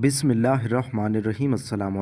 बिसमीम् अल्लाम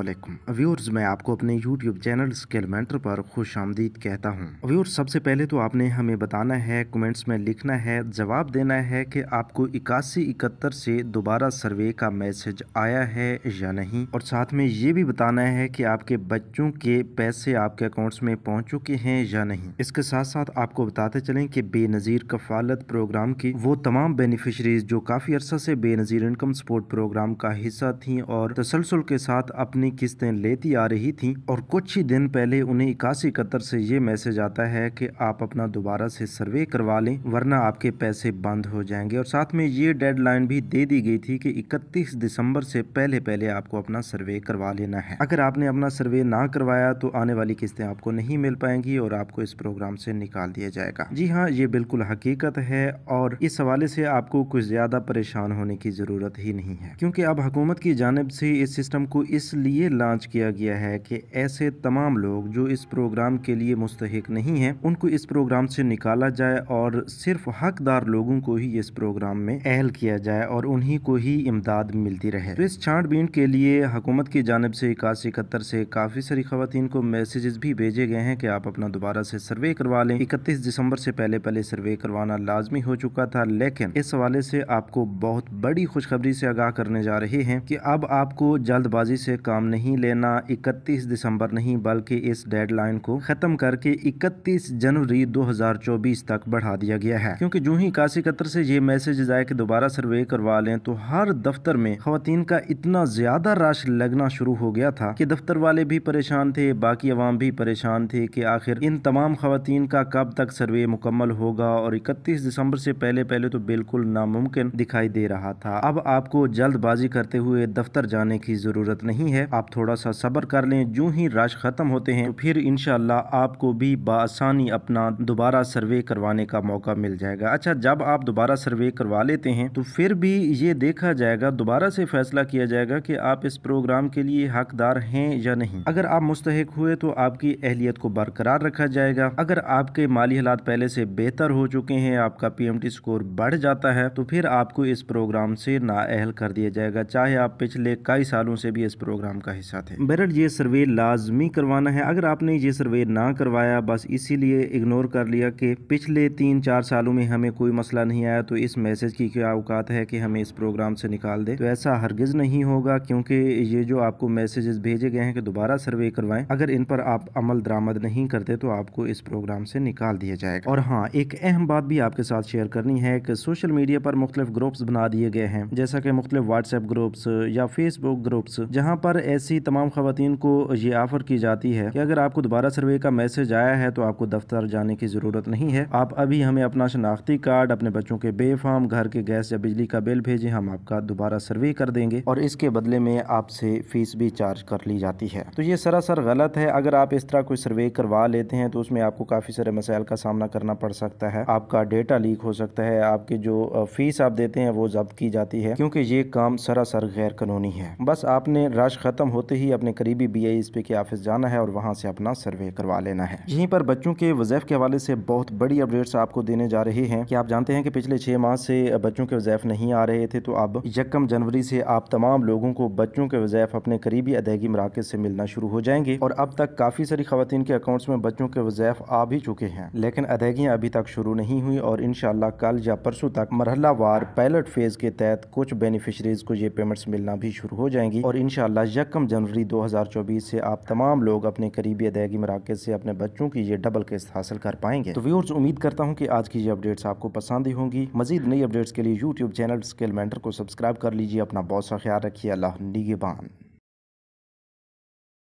व्यूर्स मैं आपको अपने यूट्यूब चैनल स्केलमेंटर पर खुश आमदीद कहता हूँ व्यूअर्स सबसे पहले तो आपने हमें बताना है कमेंट्स में लिखना है जवाब देना है कि आपको इक्यासी इकहत्तर से दोबारा सर्वे का मैसेज आया है या नहीं और साथ में ये भी बताना है कि आपके बच्चों के पैसे आपके अकाउंट्स में पहुँच चुके हैं या नहीं इसके साथ साथ आपको बताते चले कि बेनज़ीर कफालत प्रोग्राम की वो तमाम बेनिफिशरीज जो काफ़ी अरसा से बेनज़ीर इनकम सपोर्ट प्रोग्राम का हिस्सा हिस्सा थी और तसलसल के साथ अपनी किस्तें लेती आ रही थी और कुछ ही दिन पहले उन्हें इक्यासी कतर से ये मैसेज आता है कि आप अपना दोबारा से सर्वे करवा लें वरना आपके पैसे बंद हो जाएंगे और साथ में ये डेडलाइन भी दे दी गई थी कि इकतीस दिसंबर से पहले पहले आपको अपना सर्वे करवा लेना है अगर आपने अपना सर्वे ना करवाया तो आने वाली किस्तें आपको नहीं मिल पाएंगी और आपको इस प्रोग्राम से निकाल दिया जाएगा जी हाँ ये बिल्कुल हकीकत है और इस हवाले से आपको कुछ ज्यादा परेशान होने की जरूरत ही नहीं है क्योंकि अब हुकूमत हुकूमत की जानब से इस सिस्टम को इसलिए लॉन्च किया गया है कि ऐसे तमाम लोग जो इस प्रोग्राम के लिए मुस्तक नहीं हैं उनको इस प्रोग्राम से निकाला जाए और सिर्फ हकदार लोगों को ही इस प्रोग्राम में अहल किया जाए और उन्हीं को ही इमदाद मिलती रहे तो इस छानबीन के लिए हुकूमत की जानब से इक्यासी इकहत्तर से काफ़ी सारी खातन को मैसेजेस भी भेजे गए हैं कि आप अपना दोबारा से सर्वे करवा लें इकतीस दिसंबर से पहले पहले सर्वे करवाना लाजमी हो चुका था लेकिन इस हवाले से आपको बहुत बड़ी खुशखबरी से आगाह करने जा रहे हैं कि अब आपको जल्दबाजी से काम नहीं लेना 31 दिसंबर नहीं बल्कि इस डेडलाइन को ख़त्म करके 31 जनवरी 2024 तक बढ़ा दिया गया है क्योंकि जो ही काशी कतर से ये मैसेज आए कि दोबारा सर्वे करवा लें तो हर दफ्तर में खातन का इतना ज़्यादा रश लगना शुरू हो गया था की दफ्तर वाले भी परेशान थे बाकी अवाम भी परेशान थे की आखिर इन तमाम खातन का कब तक सर्वे मुकम्मल होगा और इकतीस दिसंबर से पहले पहले तो बिल्कुल नामुमकिन दिखाई दे रहा था अब आपको जल्दबाजी करते हुए दफ्तर जाने की ज़रूरत नहीं है आप थोड़ा सा सबर कर लें जो ही रश ख़त्म होते हैं तो फिर इन आपको भी बसानी अपना दोबारा सर्वे करवाने का मौका मिल जाएगा अच्छा जब आप दोबारा सर्वे करवा लेते हैं तो फिर भी ये देखा जाएगा दोबारा से फैसला किया जाएगा कि आप इस प्रोग्राम के लिए हकदार हैं या नहीं अगर आप मुस्तक हुए तो आपकी अहलियत को बरकरार रखा जाएगा अगर आपके माली हालात पहले से बेहतर हो चुके हैं आपका पीएमटी स्कोर बढ़ जाता है तो फिर आपको इस प्रोग्राम से नाअहल कर दिया जाएगा चाहे चाहे आप पिछले कई सालों से भी इस प्रोग्राम का हिस्सा थे बरट ये सर्वे लाजमी करवाना है अगर आपने ये सर्वे ना करवाया बस इसीलिए इग्नोर कर लिया कि पिछले तीन चार सालों में हमें कोई मसला नहीं आया तो इस मैसेज की क्या औकात है कि हमें इस प्रोग्राम से निकाल दे तो ऐसा हरगिज़ नहीं होगा क्योंकि ये जो आपको मैसेजेस भेजे गए हैं कि दोबारा सर्वे करवाएं अगर इन पर आप अमल दरामद नहीं करते तो आपको इस प्रोग्राम से निकाल दिया जाएगा और हाँ एक अहम बात भी आपके साथ शेयर करनी है कि सोशल मीडिया पर मुख्तलिफ ग्रुप्स बना दिए गए हैं जैसा कि मुख्तलिफ व्हाट्सएप ग्रुप ग्रुप्स uh, या फेसबुक ग्रुप्स जहाँ पर ऐसी तमाम खातन को ये ऑफर की जाती है कि अगर आपको दोबारा सर्वे का मैसेज आया है तो आपको दफ्तर जाने की जरूरत नहीं है आप अभी हमें अपना शनाख्ती कार्ड अपने बच्चों के बेफाम घर के गैस या बिजली का बिल भेजें हम आपका दोबारा सर्वे कर देंगे और इसके बदले में आपसे फीस भी चार्ज कर ली जाती है तो ये सरासर गलत है अगर आप इस तरह कोई सर्वे करवा लेते हैं तो उसमें आपको काफ़ी सारे मसाइल का सामना करना पड़ सकता है आपका डेटा लीक हो सकता है आपकी जो फीस uh, आप देते हैं वो जब्त की जाती है क्योंकि ये काम सरासर गैर कानूनी है बस आपने रश ख़त्म होते ही अपने करीबी बी आई एस पी के ऑफिस जाना है और वहाँ से अपना सर्वे करवा लेना है यहीं पर बच्चों के वजैफ के हवाले से बहुत बड़ी अपडेट्स आपको देने जा रहे हैं कि आप जानते हैं कि पिछले छह माह से बच्चों के वजैफ नहीं आ रहे थे तो अब यकम जनवरी से आप तमाम लोगों को बच्चों के वजैफ अपने करीबी अदायगी मराकज से मिलना शुरू हो जाएंगे और अब तक काफ़ी सारी खातन के अकाउंट्स में बच्चों के वजैफ आ भी चुके हैं लेकिन अदायगियाँ अभी तक शुरू नहीं हुई और इन कल या परसों तक मरहला वार पायलट फेज़ के तहत कुछ बेनिफिशरीज़ को ये पेमेंट टिकट्स मिलना भी शुरू हो जाएंगी और इन यकम जनवरी 2024 से आप तमाम लोग अपने करीबी अदायगी मराकज़ से अपने बच्चों की ये डबल किस्त हासिल कर पाएंगे तो व्यवर्स उम्मीद करता हूँ कि आज की ये अपडेट्स आपको पसंद ही होंगी मजीद नई अपडेट्स के लिए यूट्यूब चैनल स्किल मेंटर को सब्सक्राइब कर लीजिए अपना बहुत सा ख्याल रखिए अल्लाह निगेबान